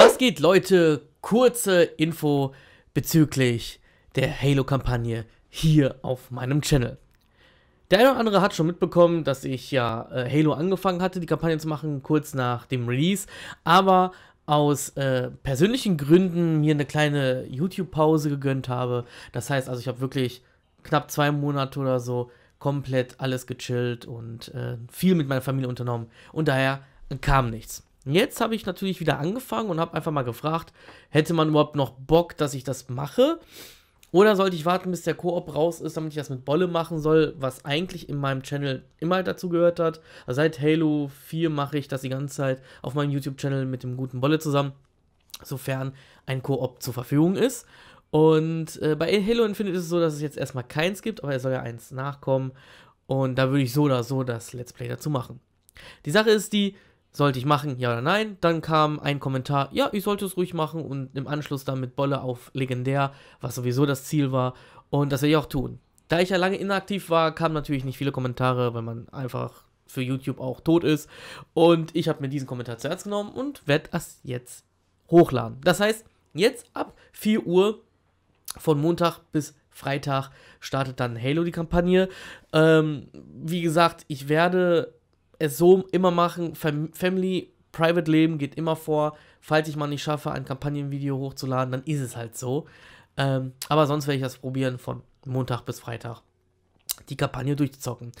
Was geht, Leute? Kurze Info bezüglich der Halo-Kampagne hier auf meinem Channel. Der eine oder andere hat schon mitbekommen, dass ich ja äh, Halo angefangen hatte, die Kampagne zu machen, kurz nach dem Release, aber aus äh, persönlichen Gründen mir eine kleine YouTube-Pause gegönnt habe. Das heißt also, ich habe wirklich knapp zwei Monate oder so komplett alles gechillt und äh, viel mit meiner Familie unternommen und daher kam nichts. Jetzt habe ich natürlich wieder angefangen und habe einfach mal gefragt, hätte man überhaupt noch Bock, dass ich das mache? Oder sollte ich warten, bis der Koop raus ist, damit ich das mit Bolle machen soll, was eigentlich in meinem Channel immer halt dazu gehört hat. Also seit Halo 4 mache ich das die ganze Zeit auf meinem YouTube-Channel mit dem guten Bolle zusammen, sofern ein Koop zur Verfügung ist. Und äh, bei Halo Infinite ist es so, dass es jetzt erstmal keins gibt, aber er soll ja eins nachkommen. Und da würde ich so oder so das Let's Play dazu machen. Die Sache ist die, sollte ich machen, ja oder nein? Dann kam ein Kommentar, ja, ich sollte es ruhig machen und im Anschluss dann mit Bolle auf legendär, was sowieso das Ziel war und das werde ich auch tun. Da ich ja lange inaktiv war, kamen natürlich nicht viele Kommentare, weil man einfach für YouTube auch tot ist und ich habe mir diesen Kommentar zu Herzen genommen und werde das jetzt hochladen. Das heißt, jetzt ab 4 Uhr von Montag bis Freitag startet dann Halo die Kampagne. Ähm, wie gesagt, ich werde es so immer machen. Fam Family, Private Leben geht immer vor. Falls ich mal nicht schaffe, ein Kampagnenvideo hochzuladen, dann ist es halt so. Ähm, aber sonst werde ich das probieren von Montag bis Freitag. Die Kampagne durchzocken.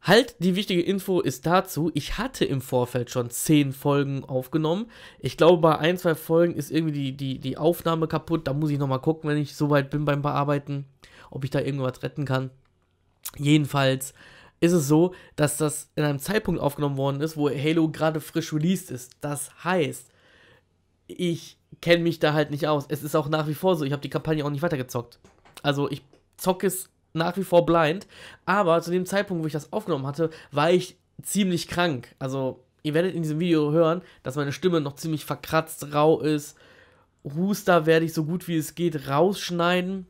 Halt, die wichtige Info ist dazu, ich hatte im Vorfeld schon 10 Folgen aufgenommen. Ich glaube, bei ein, zwei Folgen ist irgendwie die, die, die Aufnahme kaputt. Da muss ich nochmal gucken, wenn ich soweit bin beim Bearbeiten, ob ich da irgendwas retten kann. Jedenfalls ist es so, dass das in einem Zeitpunkt aufgenommen worden ist, wo Halo gerade frisch released ist. Das heißt, ich kenne mich da halt nicht aus. Es ist auch nach wie vor so, ich habe die Kampagne auch nicht weitergezockt. Also ich zocke es nach wie vor blind, aber zu dem Zeitpunkt, wo ich das aufgenommen hatte, war ich ziemlich krank. Also ihr werdet in diesem Video hören, dass meine Stimme noch ziemlich verkratzt, rau ist. Huster werde ich so gut wie es geht rausschneiden.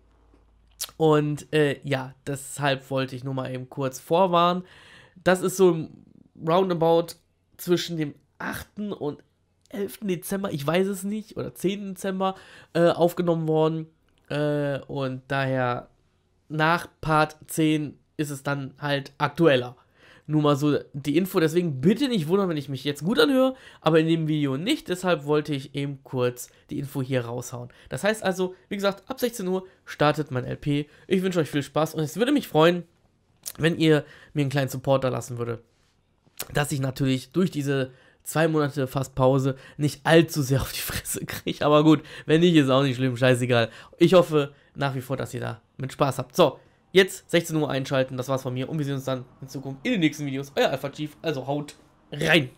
Und äh, ja, deshalb wollte ich nur mal eben kurz vorwarnen. Das ist so Roundabout zwischen dem 8. und 11. Dezember, ich weiß es nicht, oder 10. Dezember äh, aufgenommen worden. Äh, und daher nach Part 10 ist es dann halt aktueller. Nur mal so die Info, deswegen bitte nicht wundern, wenn ich mich jetzt gut anhöre, aber in dem Video nicht. Deshalb wollte ich eben kurz die Info hier raushauen. Das heißt also, wie gesagt, ab 16 Uhr startet mein LP. Ich wünsche euch viel Spaß und es würde mich freuen, wenn ihr mir einen kleinen Support da lassen würde, dass ich natürlich durch diese zwei Monate fast Pause nicht allzu sehr auf die Fresse kriege. Aber gut, wenn nicht, ist auch nicht schlimm, scheißegal. Ich hoffe nach wie vor, dass ihr da mit Spaß habt. So, Jetzt 16 Uhr einschalten. Das war's von mir und wir sehen uns dann in Zukunft in den nächsten Videos. Euer Alpha Chief. Also haut rein!